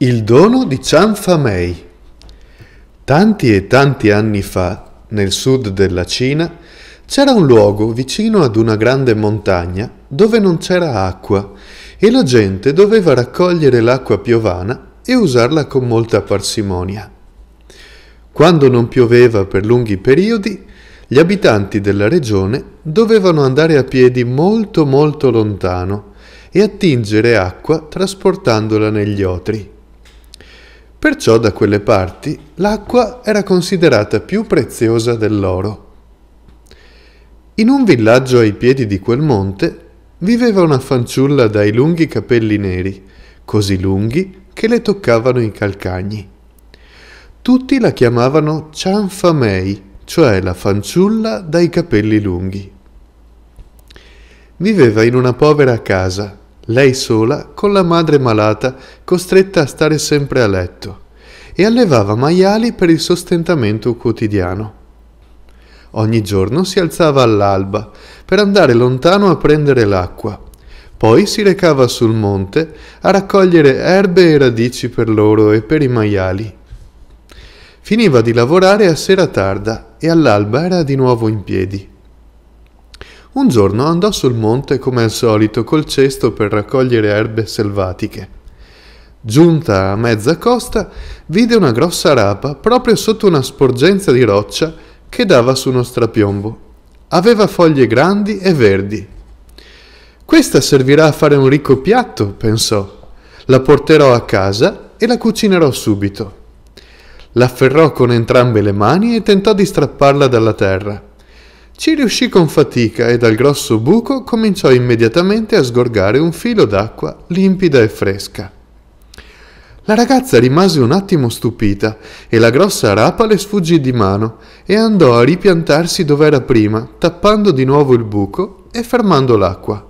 Il dono di Chanfamei. Tanti e tanti anni fa, nel sud della Cina, c'era un luogo vicino ad una grande montagna dove non c'era acqua e la gente doveva raccogliere l'acqua piovana e usarla con molta parsimonia. Quando non pioveva per lunghi periodi, gli abitanti della regione dovevano andare a piedi molto molto lontano e attingere acqua trasportandola negli otri. Perciò da quelle parti l'acqua era considerata più preziosa dell'oro. In un villaggio ai piedi di quel monte viveva una fanciulla dai lunghi capelli neri, così lunghi che le toccavano i calcagni. Tutti la chiamavano Cianfamei, cioè la fanciulla dai capelli lunghi. Viveva in una povera casa, lei sola con la madre malata costretta a stare sempre a letto, e allevava maiali per il sostentamento quotidiano. Ogni giorno si alzava all'alba per andare lontano a prendere l'acqua. Poi si recava sul monte a raccogliere erbe e radici per loro e per i maiali. Finiva di lavorare a sera tarda e all'alba era di nuovo in piedi. Un giorno andò sul monte come al solito col cesto per raccogliere erbe selvatiche. Giunta a mezza costa, vide una grossa rapa proprio sotto una sporgenza di roccia che dava su uno strapiombo. Aveva foglie grandi e verdi. Questa servirà a fare un ricco piatto, pensò. La porterò a casa e la cucinerò subito. L'afferrò con entrambe le mani e tentò di strapparla dalla terra. Ci riuscì con fatica e dal grosso buco cominciò immediatamente a sgorgare un filo d'acqua limpida e fresca. La ragazza rimase un attimo stupita e la grossa rapa le sfuggì di mano e andò a ripiantarsi dove era prima, tappando di nuovo il buco e fermando l'acqua.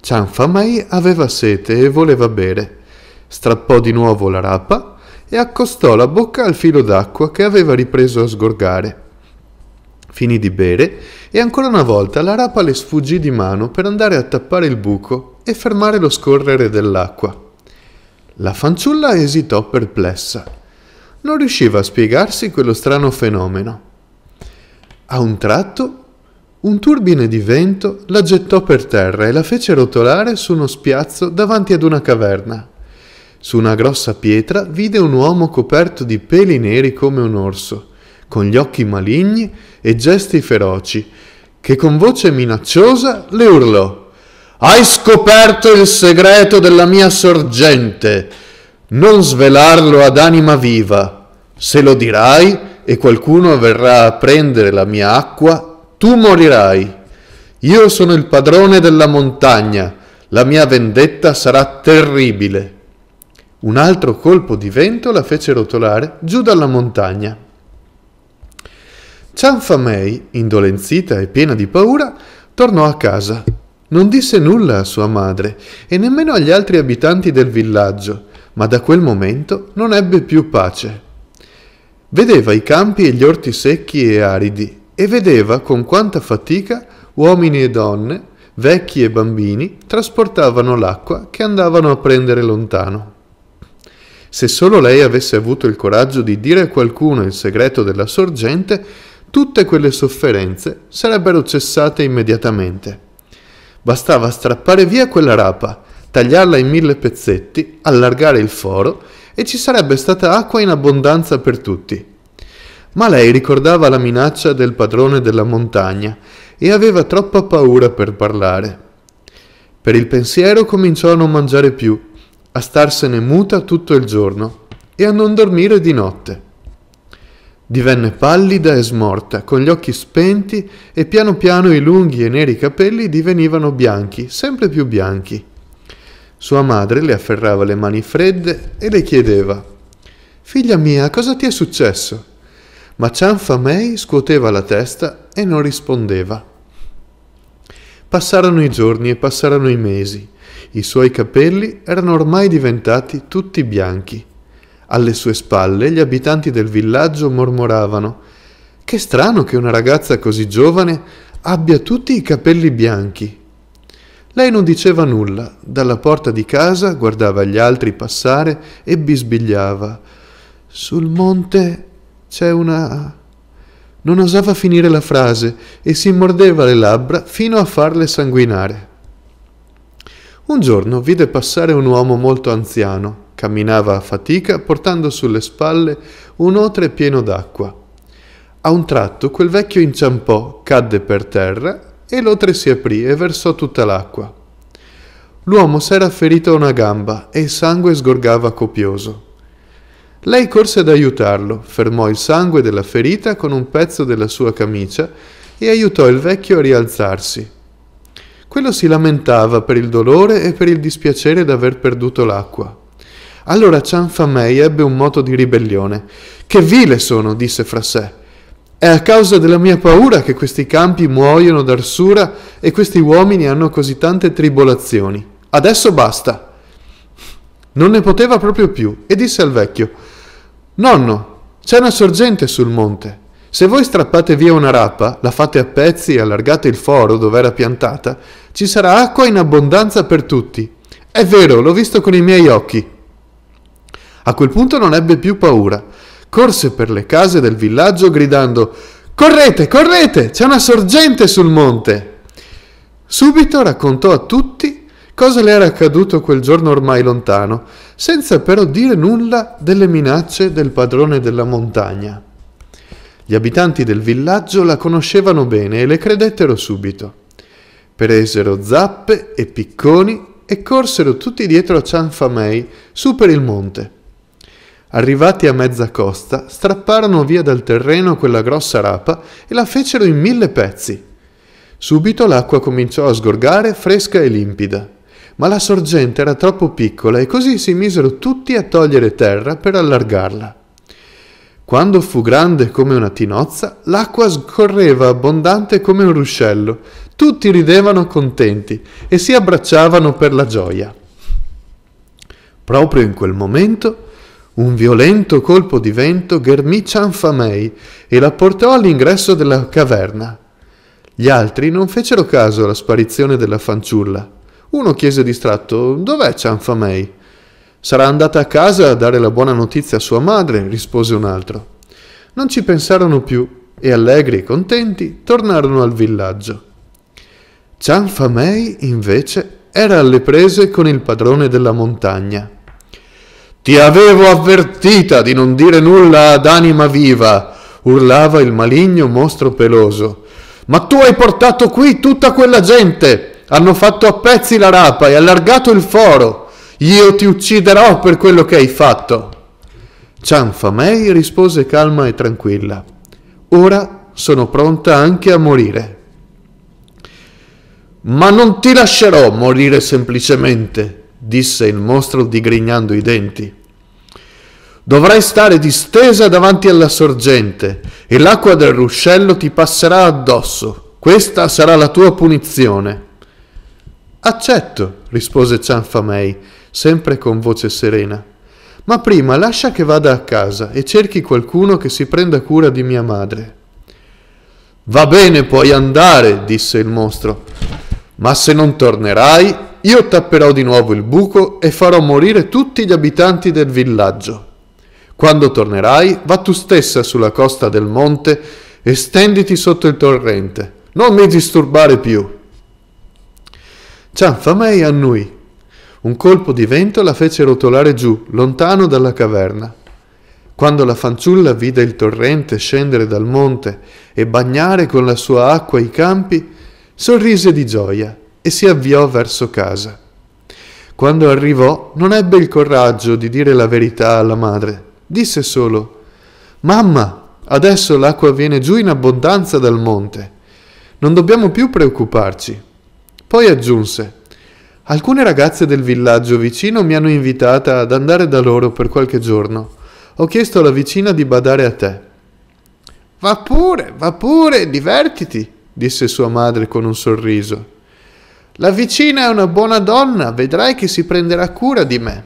Cianfamai aveva sete e voleva bere. Strappò di nuovo la rapa e accostò la bocca al filo d'acqua che aveva ripreso a sgorgare. Finì di bere e ancora una volta la rapa le sfuggì di mano per andare a tappare il buco e fermare lo scorrere dell'acqua. La fanciulla esitò perplessa. Non riusciva a spiegarsi quello strano fenomeno. A un tratto un turbine di vento la gettò per terra e la fece rotolare su uno spiazzo davanti ad una caverna. Su una grossa pietra vide un uomo coperto di peli neri come un orso con gli occhi maligni e gesti feroci, che con voce minacciosa le urlò Hai scoperto il segreto della mia sorgente, non svelarlo ad anima viva. Se lo dirai e qualcuno verrà a prendere la mia acqua, tu morirai. Io sono il padrone della montagna, la mia vendetta sarà terribile. Un altro colpo di vento la fece rotolare giù dalla montagna. Cianfa May, indolenzita e piena di paura, tornò a casa. Non disse nulla a sua madre e nemmeno agli altri abitanti del villaggio, ma da quel momento non ebbe più pace. Vedeva i campi e gli orti secchi e aridi e vedeva con quanta fatica uomini e donne, vecchi e bambini, trasportavano l'acqua che andavano a prendere lontano. Se solo lei avesse avuto il coraggio di dire a qualcuno il segreto della sorgente, tutte quelle sofferenze sarebbero cessate immediatamente. Bastava strappare via quella rapa, tagliarla in mille pezzetti, allargare il foro e ci sarebbe stata acqua in abbondanza per tutti. Ma lei ricordava la minaccia del padrone della montagna e aveva troppa paura per parlare. Per il pensiero cominciò a non mangiare più, a starsene muta tutto il giorno e a non dormire di notte. Divenne pallida e smorta, con gli occhi spenti e piano piano i lunghi e neri capelli divenivano bianchi, sempre più bianchi. Sua madre le afferrava le mani fredde e le chiedeva Figlia mia, cosa ti è successo? Ma Cianfa Mei scuoteva la testa e non rispondeva. Passarono i giorni e passarono i mesi. I suoi capelli erano ormai diventati tutti bianchi. Alle sue spalle gli abitanti del villaggio mormoravano Che strano che una ragazza così giovane abbia tutti i capelli bianchi. Lei non diceva nulla, dalla porta di casa guardava gli altri passare e bisbigliava. Sul monte c'è una... Non osava finire la frase e si mordeva le labbra fino a farle sanguinare. Un giorno vide passare un uomo molto anziano. Camminava a fatica portando sulle spalle un otre pieno d'acqua. A un tratto quel vecchio inciampò, cadde per terra e l'otre si aprì e versò tutta l'acqua. L'uomo s'era ferito a una gamba e il sangue sgorgava copioso. Lei corse ad aiutarlo, fermò il sangue della ferita con un pezzo della sua camicia e aiutò il vecchio a rialzarsi. Quello si lamentava per il dolore e per il dispiacere d'aver perduto l'acqua. Allora Cianfamei ebbe un moto di ribellione. Che vile sono, disse fra sé. È a causa della mia paura che questi campi muoiono d'arsura e questi uomini hanno così tante tribolazioni. Adesso basta. Non ne poteva proprio più e disse al vecchio: Nonno, c'è una sorgente sul monte. Se voi strappate via una rapa, la fate a pezzi e allargate il foro dove era piantata, ci sarà acqua in abbondanza per tutti. È vero, l'ho visto con i miei occhi. A quel punto non ebbe più paura. Corse per le case del villaggio gridando Correte, correte, c'è una sorgente sul monte. Subito raccontò a tutti cosa le era accaduto quel giorno ormai lontano, senza però dire nulla delle minacce del padrone della montagna. Gli abitanti del villaggio la conoscevano bene e le credettero subito. Presero zappe e picconi e corsero tutti dietro a Cianfamei su per il monte. Arrivati a mezza costa, strapparono via dal terreno quella grossa rapa e la fecero in mille pezzi. Subito l'acqua cominciò a sgorgare fresca e limpida, ma la sorgente era troppo piccola e così si misero tutti a togliere terra per allargarla. Quando fu grande come una tinozza, l'acqua scorreva abbondante come un ruscello. Tutti ridevano contenti e si abbracciavano per la gioia. Proprio in quel momento un violento colpo di vento ghermì Cianfamei e la portò all'ingresso della caverna. Gli altri non fecero caso alla sparizione della fanciulla. Uno chiese distratto: Dov'è Cianfamei? Sarà andata a casa a dare la buona notizia a sua madre, rispose un altro. Non ci pensarono più e allegri e contenti tornarono al villaggio. Cianfamei, invece, era alle prese con il padrone della montagna. Ti avevo avvertita di non dire nulla ad anima viva, urlava il maligno mostro peloso. Ma tu hai portato qui tutta quella gente. Hanno fatto a pezzi la rapa e allargato il foro. Io ti ucciderò per quello che hai fatto. Cianfamei rispose calma e tranquilla. Ora sono pronta anche a morire. Ma non ti lascerò morire semplicemente disse il mostro digrignando i denti. Dovrai stare distesa davanti alla sorgente e l'acqua del ruscello ti passerà addosso. Questa sarà la tua punizione. Accetto, rispose Cianfamei, sempre con voce serena. Ma prima lascia che vada a casa e cerchi qualcuno che si prenda cura di mia madre. Va bene, puoi andare, disse il mostro, ma se non tornerai, io tapperò di nuovo il buco e farò morire tutti gli abitanti del villaggio. Quando tornerai, va tu stessa sulla costa del monte e stenditi sotto il torrente. Non mi disturbare più. Cianfamei annui. Un colpo di vento la fece rotolare giù, lontano dalla caverna. Quando la fanciulla vide il torrente scendere dal monte e bagnare con la sua acqua i campi, sorrise di gioia e si avviò verso casa. Quando arrivò non ebbe il coraggio di dire la verità alla madre. Disse solo Mamma, adesso l'acqua viene giù in abbondanza dal monte. Non dobbiamo più preoccuparci. Poi aggiunse Alcune ragazze del villaggio vicino mi hanno invitata ad andare da loro per qualche giorno. Ho chiesto alla vicina di badare a te. Va pure, va pure, divertiti, disse sua madre con un sorriso. La vicina è una buona donna, vedrai che si prenderà cura di me.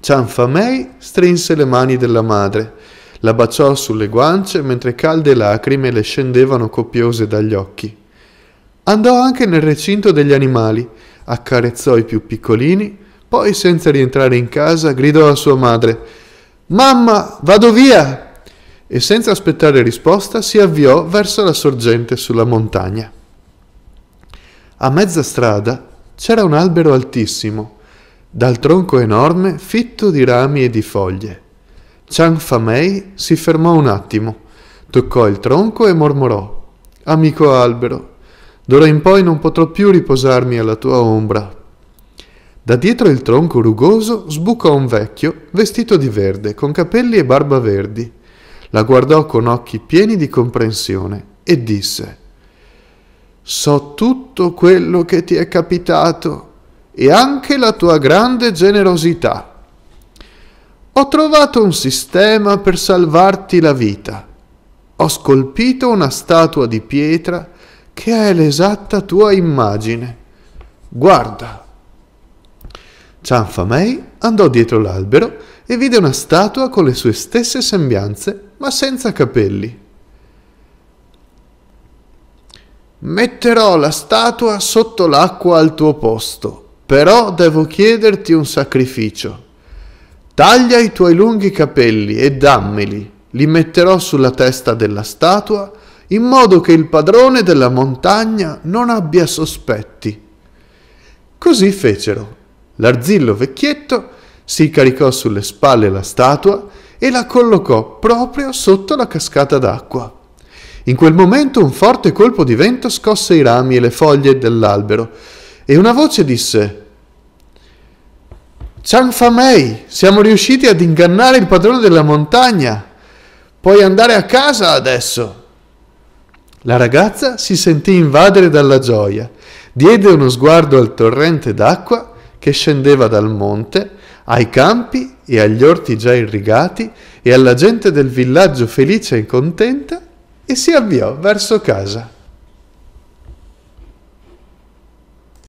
Cianfamei strinse le mani della madre, la baciò sulle guance mentre calde lacrime le scendevano copiose dagli occhi. Andò anche nel recinto degli animali, accarezzò i più piccolini, poi senza rientrare in casa gridò a sua madre Mamma, vado via! e senza aspettare risposta si avviò verso la sorgente sulla montagna. A mezza strada c'era un albero altissimo, dal tronco enorme fitto di rami e di foglie. Chang Famei si fermò un attimo, toccò il tronco e mormorò: Amico albero, d'ora in poi non potrò più riposarmi alla tua ombra. Da dietro il tronco rugoso sbucò un vecchio, vestito di verde, con capelli e barba verdi. La guardò con occhi pieni di comprensione e disse: So tutto quello che ti è capitato e anche la tua grande generosità. Ho trovato un sistema per salvarti la vita. Ho scolpito una statua di pietra che è l'esatta tua immagine. Guarda. Cianfamei andò dietro l'albero e vide una statua con le sue stesse sembianze, ma senza capelli. Metterò la statua sotto l'acqua al tuo posto, però devo chiederti un sacrificio. Taglia i tuoi lunghi capelli e dammeli, li metterò sulla testa della statua, in modo che il padrone della montagna non abbia sospetti. Così fecero. L'arzillo vecchietto si caricò sulle spalle la statua e la collocò proprio sotto la cascata d'acqua. In quel momento un forte colpo di vento scosse i rami e le foglie dell'albero e una voce disse Chang Famei, siamo riusciti ad ingannare il padrone della montagna. Puoi andare a casa adesso. La ragazza si sentì invadere dalla gioia, diede uno sguardo al torrente d'acqua che scendeva dal monte, ai campi e agli orti già irrigati e alla gente del villaggio felice e contenta e si avviò verso casa.